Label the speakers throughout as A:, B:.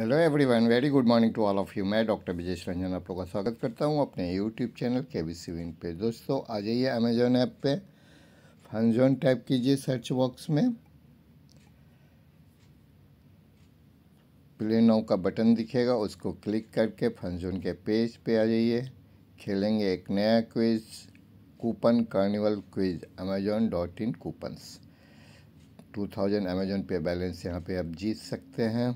A: hello everyone very good morning to all of you मैं doctor Brajesh Ranjan आप लोगों का स्वागत करता हूं अपने यूट्यूब चैनल के बी सी विन पे दोस्तों आ जाइए अमेजोन ऐप पे फनजोन टाइप कीजिए सर्च बॉक्स में प्ले नाउ का बटन दिखेगा उसको क्लिक करके फनजोन के पेज पे आ जाइए खेलेंगे एक नया quiz coupon carnival quiz Amazon dot in coupons two thousand Amazon pay balance यहाँ पे आप जीत सकते हैं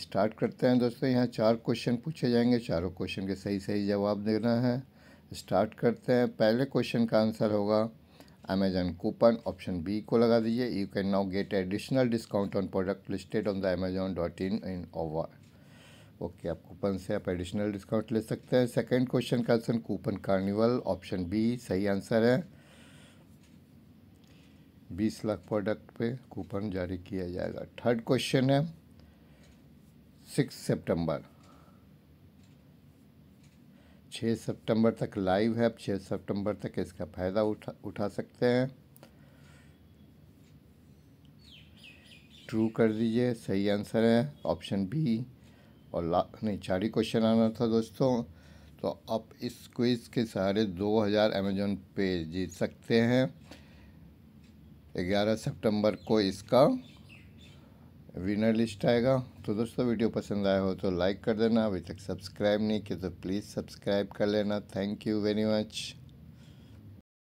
A: स्टार्ट करते हैं दोस्तों यहाँ चार क्वेश्चन पूछे जाएंगे चारों क्वेश्चन के सही सही जवाब देना है स्टार्ट करते हैं पहले क्वेश्चन का आंसर होगा अमेजन कूपन ऑप्शन बी को लगा दीजिए you can now get additional discount on product listed on the Amazon dot in in over okay आप कूपन से आप एडिशनल डिस्काउंट ले सकते हैं सेकेंड क्वेश्चन का answer coupon carnival option B सही आंसर है बीस लाख प्रोडक्ट पे कूपन जारी किया जाएगा थर्ड क्वेश्चन है सिक्स सितंबर छः सितंबर तक लाइव है आप छः सितंबर तक इसका फ़ायदा उठा उठा सकते हैं ट्रू कर दीजिए सही आंसर है ऑप्शन बी और ला नहीं चार ही क्वेश्चन आना था दोस्तों तो आप इस क्विज़ के सहारे 2000 हज़ार अमेजोन पे जीत सकते हैं ग्यारह सितंबर को इसका विनर लिस्ट आएगा तो दोस्तों वीडियो पसंद आया हो तो लाइक कर देना अभी तक सब्सक्राइब नहीं किया तो प्लीज़ सब्सक्राइब कर लेना थैंक यू वेरी मच